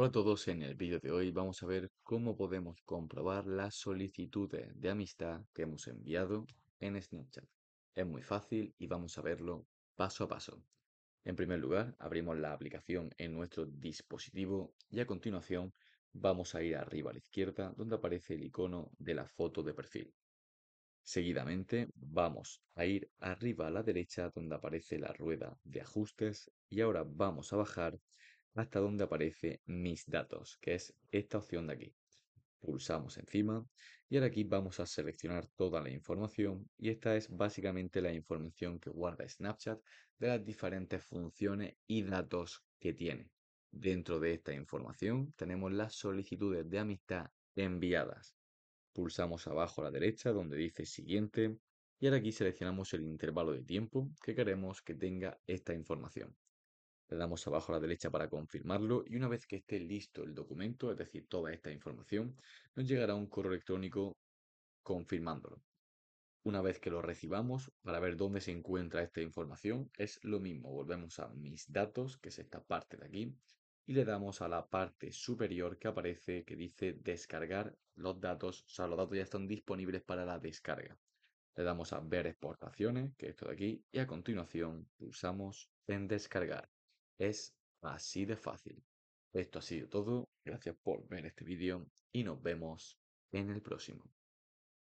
Hola a todos, en el vídeo de hoy vamos a ver cómo podemos comprobar las solicitudes de amistad que hemos enviado en Snapchat. Es muy fácil y vamos a verlo paso a paso. En primer lugar, abrimos la aplicación en nuestro dispositivo y a continuación vamos a ir arriba a la izquierda donde aparece el icono de la foto de perfil. Seguidamente vamos a ir arriba a la derecha donde aparece la rueda de ajustes y ahora vamos a bajar hasta donde aparece mis datos, que es esta opción de aquí. Pulsamos encima y ahora aquí vamos a seleccionar toda la información y esta es básicamente la información que guarda Snapchat de las diferentes funciones y datos que tiene. Dentro de esta información tenemos las solicitudes de amistad enviadas. Pulsamos abajo a la derecha donde dice siguiente y ahora aquí seleccionamos el intervalo de tiempo que queremos que tenga esta información le damos abajo a la derecha para confirmarlo y una vez que esté listo el documento, es decir, toda esta información, nos llegará un correo electrónico confirmándolo. Una vez que lo recibamos, para ver dónde se encuentra esta información, es lo mismo. Volvemos a mis datos, que es esta parte de aquí, y le damos a la parte superior que aparece que dice descargar los datos, o sea, los datos ya están disponibles para la descarga. Le damos a ver exportaciones, que es esto de aquí, y a continuación pulsamos en descargar. Es así de fácil. Esto ha sido todo. Gracias por ver este vídeo y nos vemos en el próximo.